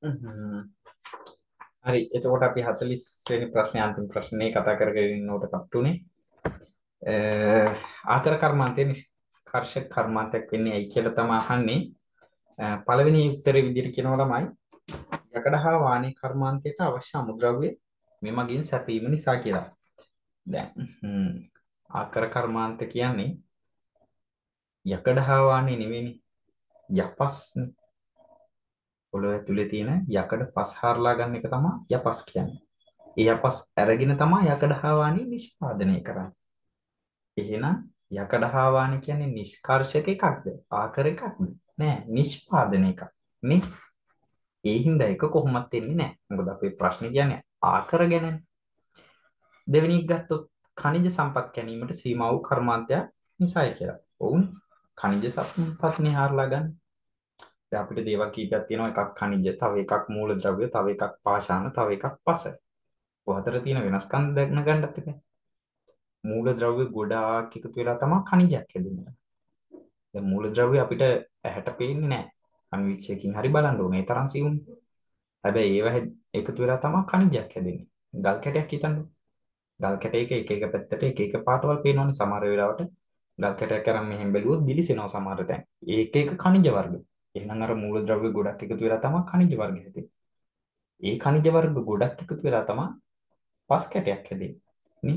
හරි එතකොට අපි 40 වෙනි ප්‍රශ්නේ අන්තිම ප්‍රශ්නේ කතා කරගෙන ඉන්නකොට කට්ටුනේ ආකර කර්මාන්තේ නිෂ්කර්ෂ කර්මාන්තයක් වෙන්නේ ඇයි කියලා තමයි අහන්නේ පළවෙනි උත්තරේ විදිහට කියනවා තමයි යකඩ හා වාණි කර්මාන්තයට අවශ්‍ය අමුද්‍රව්‍ය මෙමගින් සැපීම නිසා කියලා දැන් ආකර කර්මාන්ත කියන්නේ යකඩ හා වාණි නෙවෙයි යපස්නේ පොළොව ඇතුලේ තියෙන යකඩ පස් හරලා ගන්න එක තමයි යපස් කියන්නේ. ඒ යපස් අරගෙන තමයි යකඩ හාවානි නිෂ්පාදනය කරන්නේ. එහෙනම් යකඩ හාවානි කියන්නේ නිෂ්කර්ෂක එකක්ද? ආකර එකක්ද? නෑ, නිෂ්පාදන එකක්. නේ? ඒ හින්දා එක කොහොමත් වෙන්නේ නෑ. මොකද අපේ ප්‍රශ්නේ කියන්නේ ආකර ගැනනේ. දෙවෙනි එක ගත්තොත් කනිජ සම්පත් ගැනීමට සීමා වූ කර්මාන්තයක් නිසායි කියලා. ඔවුන් කනිජ සම්පත් නිහාරලා ගන්න. දැන් අපිට දේවල් කීපයක් තියෙනවා එකක් ඛනිජ, තව එකක් මූලද්‍රව්‍ය, තව එකක් පාෂාණ, තව එකක් පස. කොහතර තියෙන වෙනස්කම් දැක්න ගන්නත් එක. මූලද්‍රව්‍ය ගොඩාක් එකතු වෙලා තමයි ඛනිජයක් හැදෙන්නේ. දැන් මූලද්‍රව්‍ය අපිට ඇහැට පේන්නේ නැහැ. අණුවිච්චයකින් හරි බලන්න ඕනේ. ඒ තරම් සියුම්. හැබැයි ඒව එකතු වෙලා තමයි ඛනිජයක් හැදෙන්නේ. ගල් කැටයක් හිතන්න. ගල් කැටයක එක එක පැත්තට එක එක පාටවල් පේනවනේ සමහර වෙලාවට. ගල් කැටයක් අරන් මෙහෙන් බැලුවොත් දිලිසෙනවා සමහර තැන්. ඒක එක ඛනිජ වර්ග. එහෙනම් අර මූලද්‍රව්‍ය ගොඩක් එකතු වෙලා තමයි ඛනිජ වර්ග හැදෙන්නේ. ඒ ඛනිජ වර්ග ගොඩක් එකතු වෙලා තමයි පස් කැටයක් හැදෙන්නේ. නේ?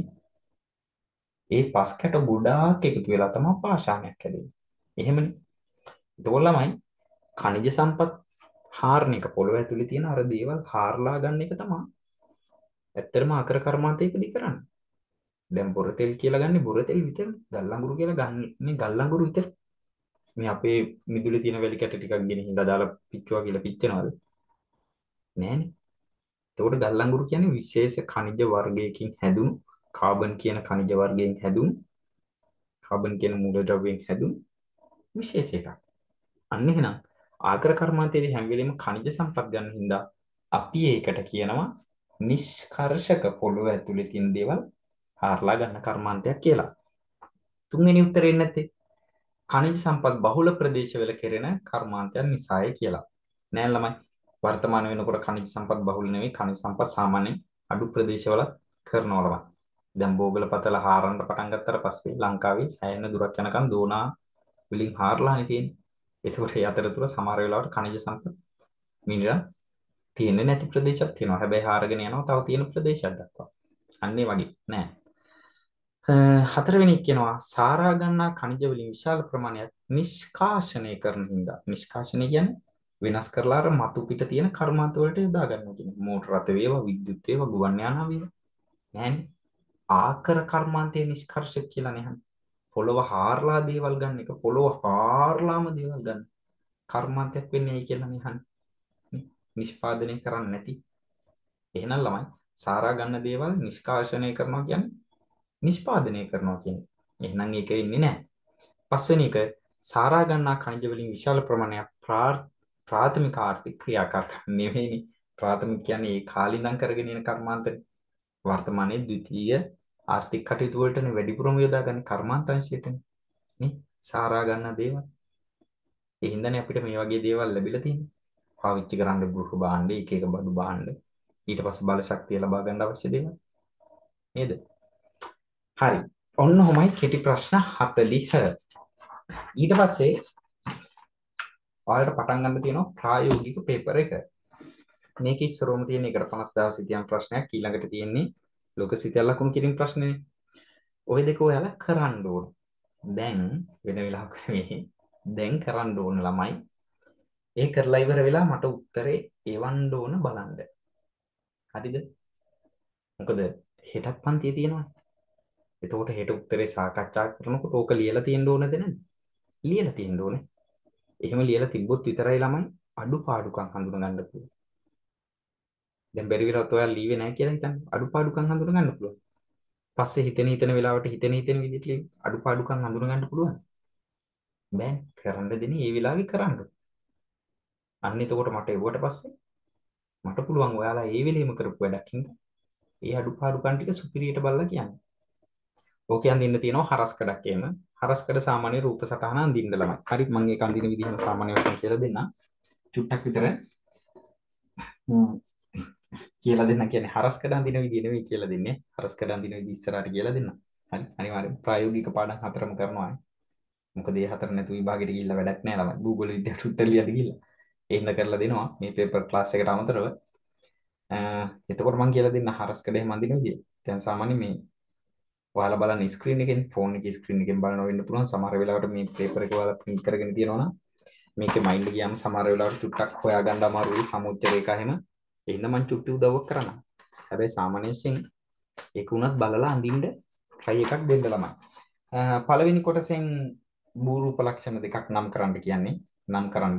ඒ පස් කැට ගොඩාක් එකතු වෙලා තමයි පාෂාණයක් හැදෙන්නේ. එහෙමනේ. ඒකෝ ළමයි ඛනිජ සම්පත් හාරණ එක පොළොව ඇතුලේ තියෙන අර දේවල් හාරලා ගන්න එක තමයි ඇත්තටම අකර කර්මාන්තයකදී කරන්නේ. දැන් බොරතෙල් කියලා ගන්නේ බොරතෙල් විතරනේ. ගල්ලඟුරු කියලා ගන්නේ ගල්ලඟුරු විතරයි. මේ අපේ මිදුලේ තියෙන වැලි කැට ටිකක් ගෙනihin දාලා පිච්චුවා කියලා පිච්චෙනවද? නෑනේ. එතකොට ගල්ලංගුරු කියන්නේ විශේෂ ఖනිජ වර්ගයකින් හැදුණු කාබන් කියන ఖනිජ වර්ගයෙන් හැදුණු කාබන් කියන මූලද්‍රව්‍යයෙන් හැදුණු විශේෂ එකක්. අන්න එහෙනම් ආකර කර්මාන්තයේදී හැම වෙලෙම ಖනිජ සම්පත් ගන්න හින්දා අපි ඒකට කියනවා නිෂ්කර්ෂක පොළොව ඇතුලේ තියෙන දේවල් හාරලා ගන්න කර්මාන්තයක් කියලා. තුන්වෙනි උත්තරේ නැත්තේ කනිජ සම්පත් බහුල ප්‍රදේශවල කෙරෙන කර්මාන්තයන් නිසායි කියලා. නෑ ළමයි වර්තමාන වෙනකොට කනිජ සම්පත් බහුල නෙවෙයි කනිජ සම්පත් සාමාන්‍යයෙන් අඩු ප්‍රදේශවල කරනවා ළමයි. දැන් බෝගලපතල හාරන්න පටන් ගත්තට පස්සේ ලංකාවේ සෑහෙන දුරක් යනකම් දෝනා වලින් හාරලානේ තියෙන්නේ. ඒතකොට ඒ අතරතුර සමහර වෙලාවට කනිජ සම්පත් මිනිරා තියෙන්නේ නැති ප්‍රදේශයක් තියෙනවා. හැබැයි හාරගෙන යනවා තව තියෙන ප්‍රදේශයක් දක්වා. අන්නේ වගේ නෑ. හතරවෙනි කියනවා සාරා ගන්නා ඛනිජ වලින් විශාල ප්‍රමාණයක් නිෂ්කාශනය කරන හින්දා නිෂ්කාශනය කියන්නේ වෙනස් කරලා අර මතු පිට තියෙන කර්මාන්ත වලට යොදා ගන්නවා කියන්නේ මෝටර රථ වේවා විද්‍යුත් වේවා ගුවන් යානා වේවා නෑනේ ආකර කර්මාන්තයේ නිෂ්කර්ෂක කියලා නේ පොළව හාරලා දේවල් ගන්න එක පොළව හාරලාම දේවල් ගන්න කර්මාන්තයක් වෙන්නේ ඇයි කියලා නේ අහන්නේ නිෂ්පාදනය කරන්නේ නැති එහෙනම් ළමයි සාරා ගන්න දේවල් නිෂ්කාශනය කරනවා කියන්නේ නිෂ්පාදනය කරනවා කියන්නේ. එහෙනම් ඒක වෙන්නේ නැහැ. පස්වෙනි එක සාරා ගන්නා ඛනිජ වලින් විශාල ප්‍රමාණයක් ප්‍රාථමික ආර්ථික ක්‍රියාකාරකම් නෙවෙයි. ප්‍රාථමික කියන්නේ ඒ කාලේ ඉඳන් කරගෙන යන කර්මාන්තනේ. වර්තමානයේ ද්විතීය ආර්ථික කටයුතු වලටනේ වැඩිපුරම යොදාගන්නේ කර්මාන්තංශයටනේ. නේ? සාරා ගන්න දේවල්. ඒ හින්දානේ අපිට මේ වගේ දේවල් ලැබිලා තියෙන්නේ. පාවිච්චි කරන්න ගෘහ භාණ්ඩ, එක එක බඩු භාණ්ඩ, ඊට පස්සේ බල ශක්තිය ලබා ගන්න අවශ්‍ය දේවල්. නේද? හරි. ඔන්න ඔහොමයි කෙටි ප්‍රශ්න 40. ඊට පස්සේ ඔයාලට පටන් ගන්න තියෙනවා ප්‍රායෝගික පේපර් එක. මේක ඉස්සරෝම තියෙන 150000 සිතියම් ප්‍රශ්නයක් ඊළඟට තියෙන්නේ ලෝක සිතල් ලකුණු කිරීම ප්‍රශ්නනේ. ওই දෙක ඔයාලා කරන්න ඕන. දැන් වෙන වෙලාවක නෙවෙයි. දැන් කරන්න ඕන ළමයි. ඒ කරලා ඉවර වෙලා මට උත්තරේ එවන්න ඕන බලන්න. හරිද? මොකද හෙටත් පන්තිය තියෙනවා. එතකොට හෙට උත්තරේ සාකච්ඡා කරනකොට ඕක ලියලා තියෙන්න ඕනද නැද්ද? ලියලා තියෙන්න ඕනේ. එහෙම ලියලා තිබ්බොත් විතරයි ළමයි අඩුපාඩුකම් හඳුනගන්න පුළුවන්. දැන් බැරි වෙලත් ඔයාලා ලීවේ නැහැ කියලා හිතන්න. අඩුපාඩුකම් හඳුනගන්න පුළුවන්. පස්සේ හිතෙන හිතෙන වෙලාවට හිතෙන හිතෙන විදිහට අඩුපාඩුකම් හඳුනගන්න පුළුවන්. බෑ කරන්න දෙන්නේ ඒ වෙලාවේ කරන්න. අන්න එතකොට මට එවුවට පස්සේ මට පුළුවන් ඔයාලා ඒ වෙලෙම කරපු වැඩක් හින්දා ඒ අඩුපාඩුකම් ටික සුපිරියට බලලා කියන්න. ඕකේ අඳින්න තියෙනවා හරස්කඩක් එහෙම. හරස්කඩ සාමාන්‍ය රූප සටහන අඳින්න ළමයි. හරි මම ඒක අඳින විදිහම සාමාන්‍ය වශයෙන් කියලා දෙන්නම්. චුට්ටක් විතර කියලා දෙන්න කියන්නේ හරස්කඩ අඳින විදිහ නෙවෙයි කියලා දෙන්නේ. හරස්කඩ අඳින විදිහ ඉස්සරහට කියලා දෙන්න. හරි අනිවාර්යෙන් ප්‍රායෝගික පාඩම් හතරම කරනවා. මොකද ඒ හතර නැතු විභාගෙට ගිහිල්ලා වැඩක් නැහැ ළමයි. භූගෝල විද්‍යාවට උත්තර ලියන්න ගිහිල්ලා. එහෙම කරලා දෙනවා මේ পেපර් ක්ලාස් එකට අමතරව. එතකොට මම කියලා දෙන්න හරස්කඩ එහෙම අඳින විදිහ. දැන් සාමාන්‍ය මේ ඔයාලා බලන්න ස්ක්‍රීන් එකෙන් ෆෝන් එකේ ස්ක්‍රීන් එකෙන් බලනවා වෙන්න පුළුවන් සමහර වෙලාවට මේ පේපර් එක ඔයාලා print කරගෙන තියනවා නම් මේකේ මයින්ඩ් ගියාම සමහර වෙලාවට චුට්ටක් හොයාගන්න අමාරුයි සමුච්චර එක එහෙම එහෙනම් මම චුට්ටි උදව්වක් කරනවා හැබැයි සාමාන්‍ය වශයෙන් ඒක උනත් බලලා අඳින්න try එකක් දෙන්න ළමයි පළවෙනි කොටසෙන් බූරු උපලක්ෂණ දෙකක් නම් කරන්න කියන්නේ නම් කරන්න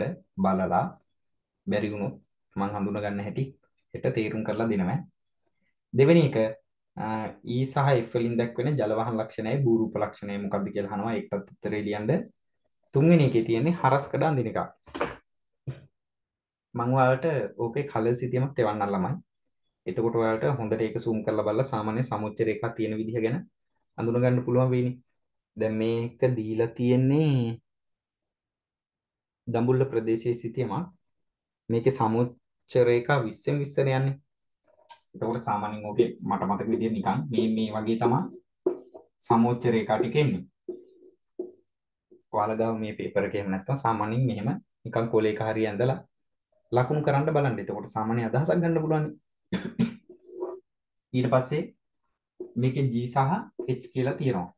බලලා බැරි වුණොත් මම හඳුනගන්න හැටි හෙට තේරුම් කරලා දෙනවා දෙවෙනි එක E සහ F වලින් දක්වන ජල වහන ලක්ෂණයයි භූරූප ලක්ෂණය මොකක්ද කියලා අහනවා ඒකත් උත්තරේ ලියන්න තුන්වෙනි එකේ තියෙන්නේ හරස්කඩ අඳින එක මම ඔයාලට ඕකේ කලර් සිතියමක් තෙවන්නන්න ළමයි එතකොට ඔයාලට හොඳට ඒක zoom කරලා බලලා සාමාන්‍ය සමුච්චර එකක් තියෙන විදිහ ගැන අඳුන ගන්න පුළුවන් වෙයිනේ දැන් මේක දීලා තියෙන්නේ දඹුල්ල ප්‍රදේශයේ සිටියමක් මේකේ සමුච්චර එක 20න් 20න යන්නේ එතකොට සාමාන්‍යයෙන් ඕකේ මට මතක විදිහට නිකන් මේ මේ වගේ තමයි සමෝච්ච රේඛා ටික එන්නේ. ඔයාලා ගාව මේ පේපර් එකේ නැත්තම් සාමාන්‍යයෙන් මෙහෙම නිකන් කොලේක හරිය ඇඳලා ලකුණු කරන්න බලන්න. එතකොට සාමාන්‍ය අදහසක් ගන්න පුළුවන්. ඊට පස්සේ මේකේ G සහ H කියලා තියෙනවා.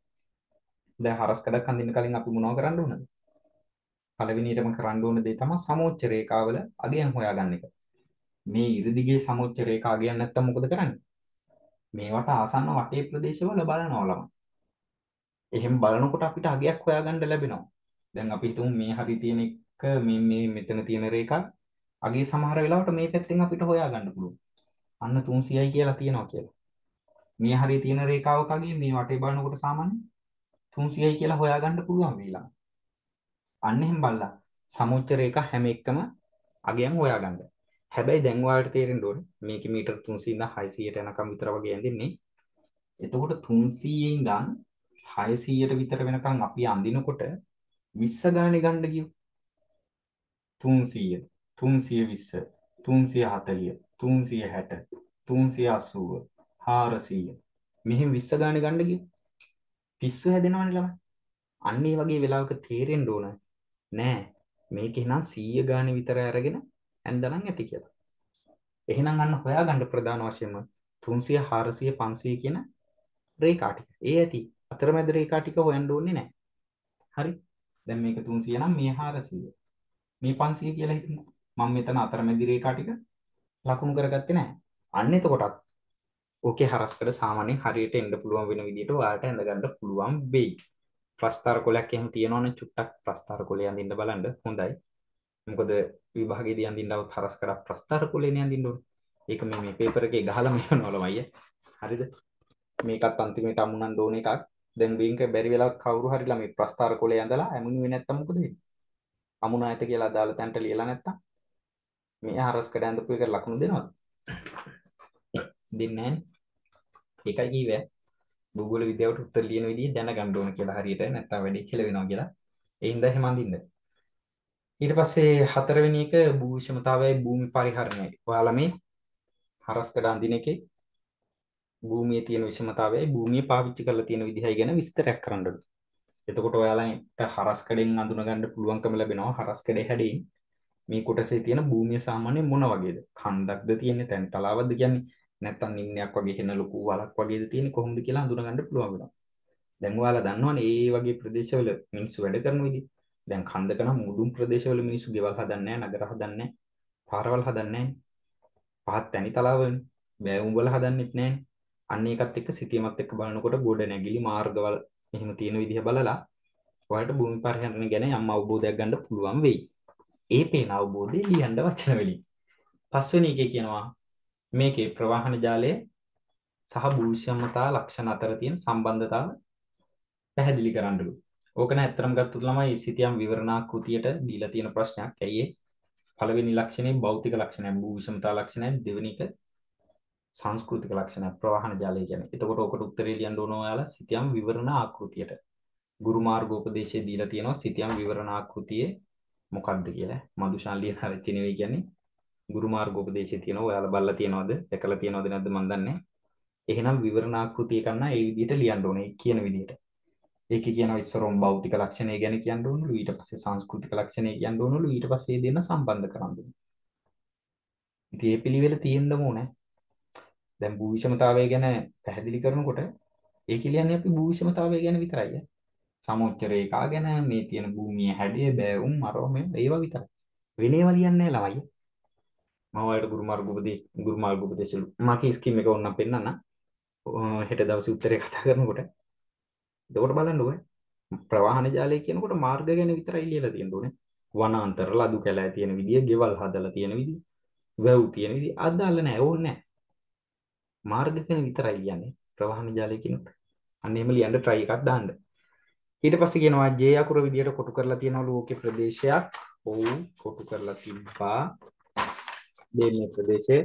දැන් හරස් කඩක් අඳින්න කලින් අපි මොනව කරන්න ඕනද? පළවෙනියටම කරන්න ඕන දේ තමයි සමෝච්ච රේඛාවල අගයන් හොයාගන්න එක. මේ ඉරිදිගේ සමුච්ච රේඛා ගියන්නේ නැත්තම් මොකද කරන්නේ? මේවට ආසන්න වටේ ප්‍රදේශවල බලනවා ළමයි. එහෙම බලනකොට අපිට අගයක් හොයාගන්න ලැබෙනවා. දැන් අපි හිතමු මේ හරි තියෙන එක මේ මේ මෙතන තියෙන රේඛා අගේ සමහර වෙලාවට මේ පැත්තෙන් අපිට හොයාගන්න පුළුවන්. අන්න 300යි කියලා තියෙනවා කියලා. මේ හරිය තියෙන රේඛාවක අගේ මේ වටේ බලනකොට සාමාන්‍ය 300යි කියලා හොයාගන්න පුළුවන් වේලා. අන්න එහෙම බලලා සමුච්ච රේඛා හැම එකම අගයන් හොයාගන්න. හැබැයි දැන්වාට තේරෙන් ඩොල් මේක මීටර් තුන්සිීද හයිසියට යනකම් විතර වගේ ඇඳන්නේ එතකොට තුන්සීයෙන් දන් හයසීයට විතර වෙනකම් අපි අඳිනකොට විස්ස ගානය ගණ්ඩ ගිය තුන්සීය තුන්සිය විස්ස තුන්සිය හතලිය තුන්සිය හැට තුන්සිය අසුව හාරසීය මෙහෙම විස්ස ගාන ගණ්ඩග පිස්සු හැදෙනවන ළම අන්නේ වගේ වෙලාවක තේරෙන් ඩෝන නෑ මේක නම් සීය ගාන විතර ඇරගෙන ඇන්දනං ඇති කියලා එහෙනම් අන්න හොයා ගණ්ඩ ප්‍රධාන වශයෙන්ම තුන්සිය හාරසිය පන්සය කියන රේකාටික ඒ ඇති අතරමැද රේකාටික හොයන්ඩෝන්නේ නෑ හරි දැම් මේක තුන්සිය නම් මේ හාරසිය මේ පන්සිය කියලා හිතන්න මං මෙතන අතරමැදි රේකාටික ලකුණු කරගත්තේ නෑ අන්න එතකොටත් ඕකේ හරස් කර සාමාන්‍ය හරියට එන්න පුළුවන් වෙන විදිහට ඔයාලට ඇඳ ගන්න පුළුවන් වෙයි ප්‍රස්ථාර කොලයක් එහෙම තියෙනවනේ චුට්ටක් ප්‍රස්ථාර කොලයක් අඳින්න බලන්න හොඳයි මොකද විභාගයේදී අඳින්න આવත් හරස් කරා ප්‍රස්ථාර කුලේනේ අඳින්න ඕනේ. ඒක මේ මේ පේපර් එකේ ගහලාම යනවලම අයියා. හරිද? මේකත් අන්තිමේට අමුණන්න ඕන එකක්. දැන් බින්ක බැරි වෙලාවක් කවුරු හරි ළමයි ප්‍රස්ථාර කුලේ ඇඳලා අමුණුවේ නැත්තම් මොකද වෙන්නේ? අමුණ ඇත කියලා දාලා තැන්ට ලියලා නැත්තම් මේ හරස් කඩ ඇඳපු එක ලකුණු දෙනවද? දෙන්නේ නැහැ. ඒකයි කිව්වේ. භූගෝල විද්‍යාවට උත්තර ලියන විදිහ දැනගන්න ඕන කියලා හරියට නැත්තම් වැඩි කියලා වෙනවා කියලා. ඒ හින්දා එහෙම අඳින්න. ඊට පස්සේ හතරවෙනි එක භූවිෂමතාවයයි භූමි පරිහරණයයි. ඔයාලා මේ හරස්කඩ අඳින එකේ භූමියේ තියෙන විෂමතාවයයි භූමිය පාවිච්චි කරලා තියෙන විදිහයි ගැන විස්තරයක් කරන්නලු. එතකොට ඔයාලට හරස්කඩෙන් අඳුනගන්න පුළුවන්කම ලැබෙනවා හරස්කඩේ හැඩයෙන් මේ කොටසේ තියෙන භූමිය සාමාන්‍ය මොන වගේද? කන්දක්ද තියෙන්නේ, තැන් තලාවක්ද කියන්නේ නැත්තම් නිම්නයක් වගේ හෙන ලොකු වලක් වගේද තියෙන්නේ කොහොමද කියලා අඳුනගන්න පුළුවන් වෙනවා. දැන් ඔයාලා දන්නවනේ මේ වගේ ප්‍රදේශවල මිනිස්සු වැඩ කරන විදිහ දැන් කන්දක නම් මුදුන් ප්‍රදේශවල මිනිස්සු ගෙවල් හදන්නේ නැහැ, නගර හදන්නේ නැහැ, පාරවල් හදන්නේ නැහැ. පහත් තැනි තලාවනේ. බෑවුම් වල හදන්නෙත් නැහැ. අන්න ඒකත් එක්ක සිතියමත් එක්ක බලනකොට ගොඩ නැගිලි මාර්ගවල එහෙම තියෙන විදිහ බලලා ඔයාලට භූමි පරිහරණය ගැන යම් අවබෝධයක් ගන්න පුළුවන් වෙයි. ඒ පේන අවබෝධය ලියන්න වචන වලින්. පස්වෙනි එකේ කියනවා මේකේ ප්‍රවාහන ජාලය සහ භූෂමතා ලක්ෂණ අතර තියෙන සම්බන්ධතාව පැහැදිලි කරන්නලු. ඕකන ඇත්තරම් ගත්තොත් ළමයි සිතියම් විවරණා කෘතියට දීලා තියෙන ප්‍රශ්නයක්. ඇයි ඒ? පළවෙනි ලක්ෂණය භෞතික ලක්ෂණය, භූ විෂමතා ලක්ෂණය, දෙවෙනි එක සංස්කෘතික ලක්ෂණය, ප්‍රවාහන ජලය කියන්නේ. එතකොට ඕකට උත්තරේ ලියන්න ඕන ඔයාලා සිතියම් විවරණ ආකෘතියට. ගුරු මාර්ගෝපදේශය දීලා තියෙනවා සිතියම් විවරණ ආකෘතියේ මොකක්ද කියලා. මදුෂාන් ලියන හරිච්ච නෙවෙයි කියන්නේ. ගුරු මාර්ගෝපදේශය තියෙනවා. ඔයාලා බලලා තියනවද? දැකලා තියනවද නැද්ද මන් දන්නේ නැහැ. එහෙනම් විවරණාකෘතිය ගන්න ඒ විදිහට ලියන්න ඕනේ කියන විදිහට. ඒකේ කියනවා ඉස්සරොම් භෞතික ලක්ෂණය ගැන කියන්න ඕනලු ඊට පස්සේ සංස්කෘතික ලක්ෂණය කියන්න ඕනලු ඊට පස්සේ දෙන්න සම්බන්ධ කරන්න ඕන. ඉතින් මේ පිළිවෙල තියෙන්නම ඕනේ. දැන් භූ විෂමතාවය ගැන පැහැදිලි කරනකොට ඒ කියන්නේ අපි භූ විෂමතාවය ගැන විතරයි. සමෝච්ච රේඛා ගැන මේ තියෙන භූමිය හැඩය බෑවුම් අරෝම ඒවා විතරයි. වෙනේවා ලියන්නේ නැහැ ළමයි. මම ඔයාලට ගුරුමාර්ග උපදේශ ගුරුමාර්ග උපදේශ මාකේ ස්කීම් එක ඕන්නම් පෙන්නන්න. හෙට දවසේ උත්තරේ කතා කරනකොට එතකොට බලන්න ඕනේ ප්‍රවාහන ජාලය කියනකොට මාර්ග ගැන විතරයි ලියලා තියෙන්න ඕනේ. වනාන්තර ලදු කැලෑ තියෙන විදිය, ගෙවල් හදලා තියෙන විදිය, වැව් තියෙන විදිය අදාළ නැහැ ඕනේ නැහැ. මාර්ග ගැන විතරයි කියන්නේ ප්‍රවාහන ජාලය කියනකොට. අන්න එහෙම ලියන්න try එකක් දාන්න. ඊට පස්සේ කියනවා J අකුර විදියට කොටු කරලා තියෙනවලු ඕකේ ප්‍රදේශයක්. ඔව් කොටු කරලා තිබ්බා. දෙන්නේ ප්‍රදේශයේ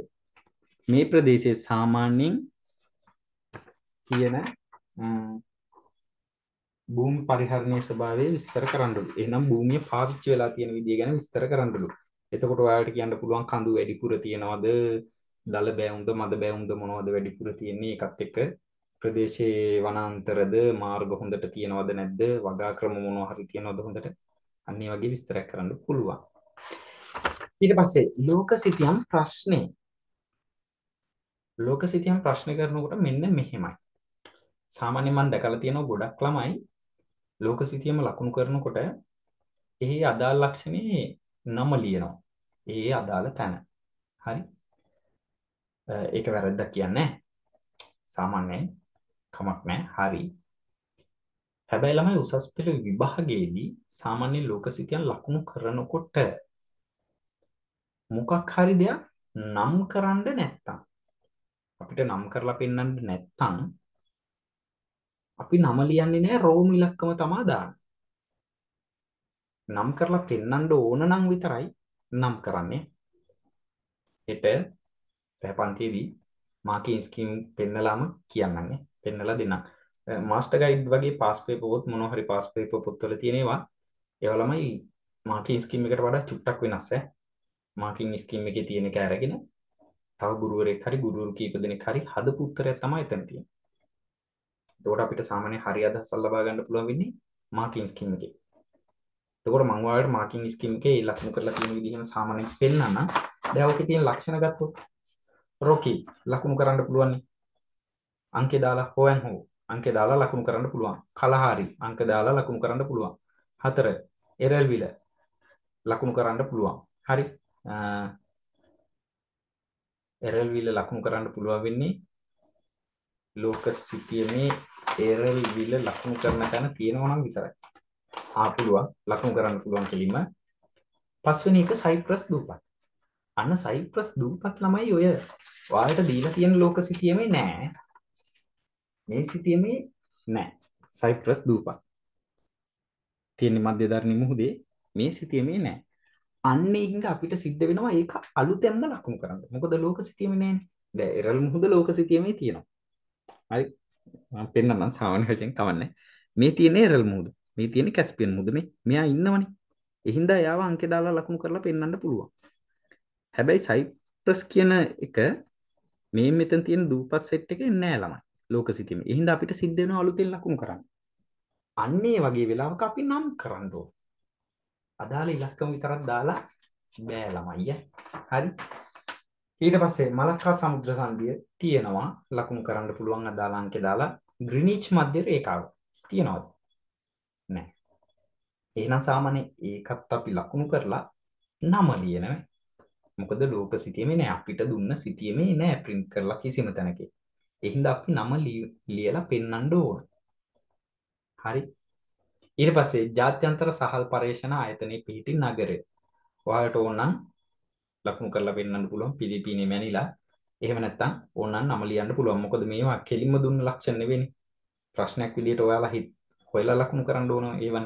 මේ ප්‍රදේශයේ සාමාන්‍යයෙන් තියෙන භූමි පරිහරණය ස්වභාවය විස්තර කරන්නලු. එහෙනම් භූමිය පාවිච්චි වෙලා තියෙන විදිය ගැන විස්තර කරන්නලු. එතකොට ඔයාලට කියන්න පුළුවන් කඳු වැඩිපුර තියෙනවද? දල බෑවුම්ද මද බෑවුම්ද මොනවද වැඩිපුර තියෙන්නේ එකත් එක්ක ප්‍රදේශයේ වනාන්තරද මාර්ග හොඳට තියෙනවද නැද්ද? වගා ක්‍රම මොනවා හරි තියෙනවද හොඳට? අන්න ඒ වගේ විස්තරයක් කරන්න පුළුවන්. ඊට පස්සේ ලෝක සිතියම් ප්‍රශ්නේ ලෝක සිතියම් ප්‍රශ්න කරනකොට මෙන්න මෙහෙමයි. සාමාන්‍යයෙන් මම දැකලා තියෙනවා ගොඩක් ළමයි ලෝක සිතියම ලකුණු කරනකොට එහි අදාළ ලක්ෂණේ නම ලියනවා. ඒ අදාළ තැන. හරි? ඒක වැරද්දක් කියන්නේ සාමාන්‍යයෙන් කමක් නැහැ. හරි. හැබැයි ළමයි උසස් පෙළ විභාගයේදී සාමාන්‍ය ලෝක සිතියන් ලකුණු කරනකොට මොකක් හරි දෙයක් නම් කරන්න නැත්තම් අපිට නම් කරලා පෙන්වන්න නැත්තම් අපි නම ලියන්නේ නැහැ රෝම ඉලක්කම තමා දාන්නේ නම් කරලා පෙන්වන්න ඕන නම් විතරයි නම් කරන්නේ හෙට පැපන්තියේදී මාකින් ස්කීම් පෙන්නලාම කියන්නන්නේ පෙන්නලා දෙන්නම් මාස්ටර් ගයිඩ් වගේ පාස් පේපර් පොත් මොනවා හරි පාස් පේපර් පොත්වල තියෙනවා ඒවා ළමයි මාකින් ස්කීම් එකට වඩා චුට්ටක් වෙනස් ඈ මාකින් ස්කීම් එකේ තියෙන එක අරගෙන තව ගුරුවරයෙක් හරි ගුරුවරු කීප දෙනෙක් හරි හදපු උත්තරයක් තමයි එතන තියෙන්නේ එතකොට අපිට සාමාන්‍ය හරි අදහසක් ලබා ගන්න පුළුවන් වෙන්නේ මාකින් ස්කීම් එකේ. එතකොට මම ඔයාලට මාකින් ස්කීම් එකේ ලක්ෂණ කරලා තියෙන විදිහම සාමාන්‍යයෙන් පෙන්නන. දැන් ඔකේ තියෙන ලක්ෂණ ගත්තොත් රොකි ලකුණු කරන්න පුළුවන් අංකෙ දාලා හොයන් හෝ අංකෙ දාලා ලකුණු කරන්න පුළුවන්. කලහාරි අංක දාලා ලකුණු කරන්න පුළුවන්. හතර එරල්විල ලකුණු කරන්න පුළුවන්. හරි එරල්විල ලකුණු කරන්න පුළුවන් වෙන්නේ ලෝක සිතියමේ ඒරල් විල ලකුණු කරන තැන තියෙනවා නම් විතරයි. ආ පුළුවන් ලකුණු කරන්න පුළුවන් කෙලින්ම. පස්වෙනි එක සයිප්‍රස් දූපත්. අන්න සයිප්‍රස් දූපත් ළමයි ඔය ඔයාලට දීලා තියෙන ලෝක සිතියමේ නෑ. මේ සිතියමේ නෑ. සයිප්‍රස් දූපත්. තියෙන්නේ මධ්‍ය ධර්ණි මුහුදේ මේ සිතියමේ නෑ. අන්නේ හිඟ අපිට සිද්ධ වෙනවා ඒක අලුතෙන්ම ලකුණු කරන්න. මොකද ලෝක සිතියමේ නෑනේ. දැන් එරල් මුහුද ලෝක සිතියමේ තියෙනවා. හරි මම පෙන්නම් සාමාන්‍ය වශයෙන් කවන්නේ මේ තියෙන්නේ එරල් මුහුද මේ තියෙන්නේ කැස්පියන් මුහුද මේ මෙයා ඉන්නවනේ එහින්දා යාව අංක දාලා ලකුණු කරලා පෙන්වන්න පුළුවන් හැබැයි සයිප්‍රස් කියන එක මේ මෙතන තියෙන දූපස් සෙට් එකේ නෑ ළමයි ලෝක සිතීම එහින්දා අපිට සිද්ධ වෙනවා අලුතෙන් ලකුණු කරන්න අන්නේ වගේ වෙලාවක අපි නම් කරන්න ඕන අදාළ ඉලක්කම විතරක් දාලා බෑ ළමයි හරි ඊට පස්සේ මලක්කා සමුද්‍ර සංගිය තියෙනවා ලකුණු කරන්න පුළුවන් අදාළ අංක දාලා ග්‍රිනීච් මධ්‍ය රේඛාව තියෙනවද නැහැ එහෙනම් සාමාන්‍ය ඒකත් අපි ලකුණු කරලා නම ලියනවා මොකද ලෝක සිතියමේ නෑ අපිට දුන්න සිතියමේ නෑ print කරලා කිසිම තැනක ඒ හින්දා අපි නම ලියලා පෙන්වන්න ඕන හරි ඊට පස්සේ ජාත්‍යන්තර සහල් පර්යේෂණ ආයතනයේ පිහිටි නගරය ඔයාලට ඕනනම් ලකුණු කරලා පෙන්වන්න පුළුවන් පිලිපීනේ මැනිලා. එහෙම නැත්නම් ඕනනම් නම ලියන්න පුළුවන්. මොකද මේවා කෙලින්ම දුන්න ලක්ෂණ නෙවෙයිනේ. ප්‍රශ්නයක් විදියට ඔයාලා හිත හොයලා ලකුණු කරන්න ඕන ඒවන්.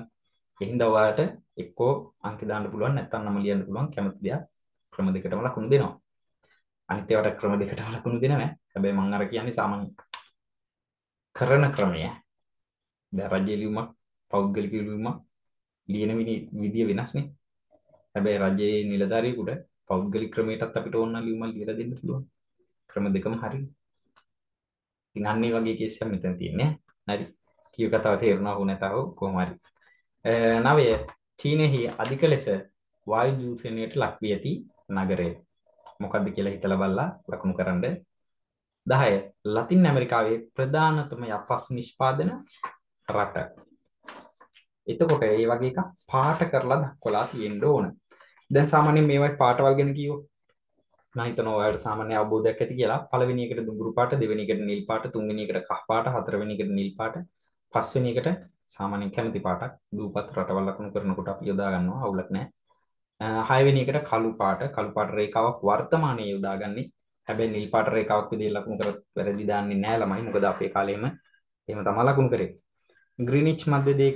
එහෙනම් ඔයාලට එක්කෝ අංක දාන්න පුළුවන් නැත්නම් නම ලියන්න පුළුවන් කැමති දෙයක් ක්‍රම දෙකටම ලකුණු දෙනවා. අනිත් ඒවාට ක්‍රම දෙකටම ලකුණු දෙන්නේ නැහැ. හැබැයි මම අර කියන්නේ සාමාන්‍ය කරන ක්‍රමය. දැන් රජයේ ලියුමක් පෞද්ගලික ලියුමක් ලියන විදිය වෙනස්නේ. හැබැයි රජයේ නිලධාරියෙකුට පෞද්ගලික ක්‍රමයටත් අපිට ඕන නම් ලියුමක් ලියලා දෙන්න පුළුවන්. ක්‍රම දෙකම හරියි. ඉතින් අන්න ඒ වගේ කේස් එකක් මෙතන තියෙන්නේ. හරි. කියව කතාව තේරුණා හෝ නැතව කොහොම හරි. නවය චීනෙහි අධික ලෙස වායු දූෂණයට ලක් වී ඇති නගරය. මොකද්ද කියලා හිතලා බලලා ලකුණු කරන්න. 10. ලතින් ඇමරිකාවේ ප්‍රධානතම යපස් නිෂ්පාදන රට. එතකොට මේ වගේ එකක් පාට කරලා දක්වලා තියෙන්න ඕන. දැන් සාමානයෙන් මේවයි පාටවල් ගැන කියෝ නහිතන ඔයාට සාමාන්‍ය අවබෝධයක් ඇති කියලා පළවෙනි එකට දුඹුරු පාට දෙවෙනි එකට නිල් පාට තුන්වෙනි එකට කහ පාට හතරවෙනි එකට නිල් පාට පස්වෙනි එකට සාමාන්‍යයෙන් කැමති පාටක් දූපත් රටවල් ලකුණු කරනකොට අපි යොදා ගන්නවා අවුලක් නැහැ හයවෙනි එකට කළු පාට කළු පාට රේඛාවක් වර්තමානයේ යොදාගන්නේ හැබැයි නිල් පාට රේඛාවක් විදිහට ලකුණු කරත් වැරදි දාන්නේ නැහැ ළමයි මොකද අපේ කාලේම එහෙම තමයි ලකුණු කරේ ග්‍රීනිච් මධ්‍ය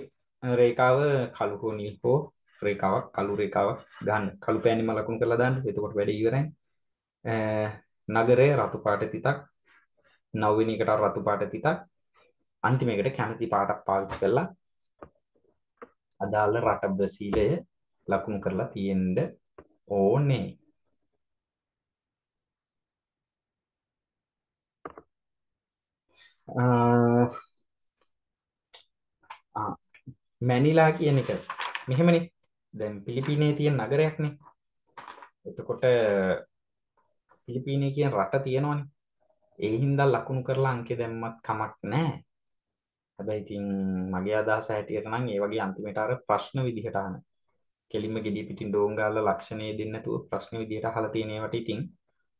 රේඛාව කළු හෝ නිල් හෝ රේකාවක් කළු රේකාවක් ගන්න කළු පෑනිම ලකුණු කරලා දාන්න එතකොට වැඩ ඉවරයි නගරය රතු පාට තිතක් නවවෙනි එකට රතු පාට තිතක් අන්තිම එකට කැමති පාටක් පාවිච්චි කරලා අදාළ රට බ්‍රසීලය ලකුණු කරලා තියෙන්න ඕනේ මැනිලා කියන එක මෙහෙමනේ දැන් පිලිපිනේ තියෙන නගරයක්නේ එතකොට පිලිපීනය කියන රට තියෙනවනි ඒ හින්දල් ලකුණු කරලා අංකෙ දැම්මත් කමක් නෑ හැබැයි ඉතින් මගේ අදහස හැටියට නම් ඒ වගේ අන්තිමට අර ප්‍රශ්න විදිහට අහන කෙලින්ම ගෙඩිය පිටින් ඩෝංගාල ලක්ෂණේ දෙන්නේ නැතුව ප්‍රශ්න විදිහට අහලා තියෙන ඒවාට ඉතින්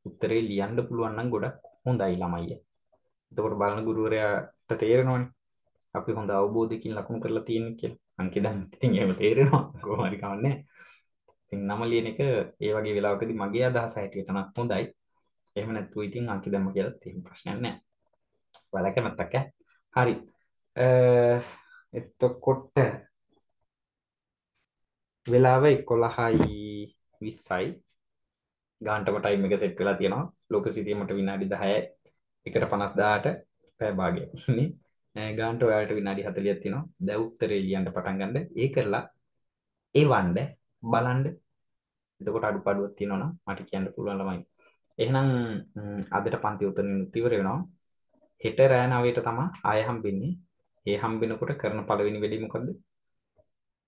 උත්තරේ ලියන්න පුළුවන් නම් ගොඩක් හොඳයි ළමයිය. එතකොට බලන ගුරුවරයාට තේරෙනවනේ අපි හොඳ අවබෝධයකින් ලකුණු කරලා තියෙන්නේ කියලා. අංකෙදන් ඉතින් එහෙම තේරෙනවා කොහොම හරි කවන්නේ ඉතින් නම ලියන එක ඒ වගේ වෙලාවකදී මගේ අදහස හැටියට නම් හොඳයි එහෙම නැත්නම් ඉතින් අංකෙදම කියලා තියෙන ප්‍රශ්නයක් නැහැ වල කැමැත්තක් හරි එතකොට වෙලාව 11යි 20යි ගාන්ටම ටයිම් එක සෙට් වෙලා තියෙනවා ලෝක සිතියමට විනාඩි 10යි එකට 50000ට පැය භාගයක් ඉන්නේ ගාන්ට ඔයාට විනාඩි 40ක් තියෙනවා. දැන් උත්තරේ ලියන්න පටන් ගන්න. ඒ කරලා ඒ වණ්ඩ බලන්න. එතකොට අඩුපාඩුවක් තියෙනවා නම් මට කියන්න පුළුවන් ළමයි. එහෙනම් අදට පන්ති උත්තරින් ඉවර වෙනවා. හෙට රෑ 9ට තමයි ආය හම්බෙන්නේ. ඒ හම්බෙනකොට කරන පළවෙනි වැඩේ මොකද්ද?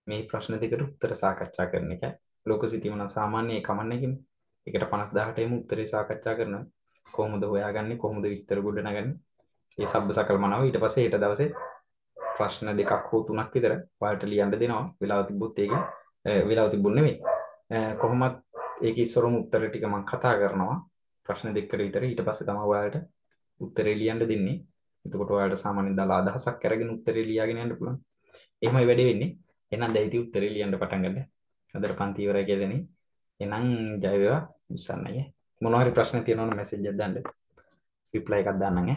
මේ ප්‍රශ්න දෙකට උත්තර සාකච්ඡා කරන එක. ලෝක සිතීමන සාමාන්‍ය කමන්න එකනේ. එකට 50000ටම උත්තරේ සාකච්ඡා කරනවා. කොහොමද හොයාගන්නේ? කොහොමද විස්තර ගොඩනගන්නේ? ඒ සබ්බ සකල් මනාව ඊට පස්සේ හෙට දවසේ ප්‍රශ්න දෙකක් හෝ තුනක් විතර ඔයාලට ලියන්න දෙනවා වෙලාව තිබ්බොත් ඒක වෙලාව තිබුණ නෙමෙයි කොහොමත් ඒකේ ඉස්සරම උත්තර ටික මම කතා කරනවා ප්‍රශ්න දෙකකට විතර ඊට පස්සේ තමයි ඔයාලට උත්තරේ ලියන්න දෙන්නේ එතකොට ඔයාලට සාමාන්‍යයෙන් දාලා අදහසක් අරගෙන උත්තරේ ලියාගෙන යන්න පුළුවන් එහෙමයි වැඩේ වෙන්නේ එහෙනම් දැන් ඉතින් උත්තරේ ලියන්න පටන් ගන්න අදට පන්ති ඉවරයි කියලා නේ එහෙනම් ජය වේවා උස්සන්නයි මොනවා හරි ප්‍රශ්න තියෙනවා නම් මැසේජ් එකක් දාන්න රිප්ලයි එකක් දාන්නම් ඈ